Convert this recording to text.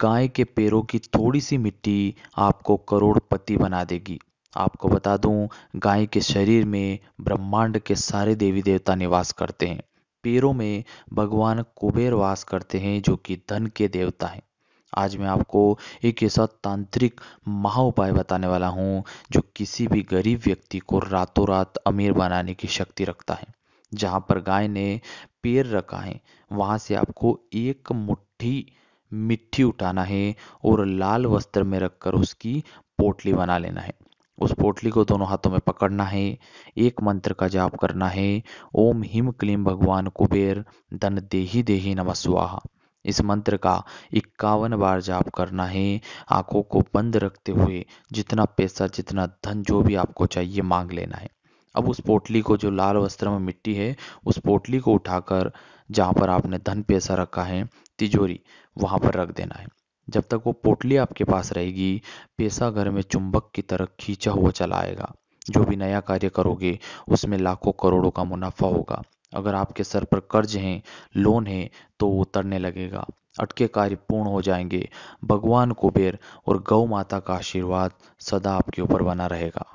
गाय के पैरों की थोड़ी सी मिट्टी आपको करोड़पति बना देगी आपको बता दूं गाय के शरीर में ब्रह्मांड के सारे देवी देवता निवास करते हैं पैरों में भगवान कुबेर वास करते हैं जो कि धन के देवता हैं आज मैं आपको एक ऐसा तांत्रिक महा उपाय बताने वाला हूँ जो किसी भी गरीब व्यक्ति को रातों रात अमीर बनाने की शक्ति रखता है जहाँ पर गाय ने पैर रखा है वहां से आपको एक मुट्ठी मिट्टी उठाना है और लाल वस्त्र में रखकर उसकी पोटली बना लेना है उस पोटली को दोनों हाथों में पकड़ना है एक मंत्र का जाप करना है ओम हिम क्लीम भगवान कुबेर धन देही देही नमस्वाहा इस मंत्र का इक्यावन बार जाप करना है आंखों को बंद रखते हुए जितना पैसा जितना धन जो भी आपको चाहिए मांग लेना है अब उस पोटली को जो लाल वस्त्र में मिट्टी है उस पोटली को उठाकर जहाँ पर आपने धन पैसा रखा है तिजोरी वहाँ पर रख देना है जब तक वो पोटली आपके पास रहेगी पैसा घर में चुंबक की तरह खींचा हुआ चला आएगा जो भी नया कार्य करोगे उसमें लाखों करोड़ों का मुनाफा होगा अगर आपके सर पर कर्ज हैं लोन है तो वो उतरने लगेगा अटके कार्य पूर्ण हो जाएंगे भगवान कुबेर और गौ माता का आशीर्वाद सदा आपके ऊपर बना रहेगा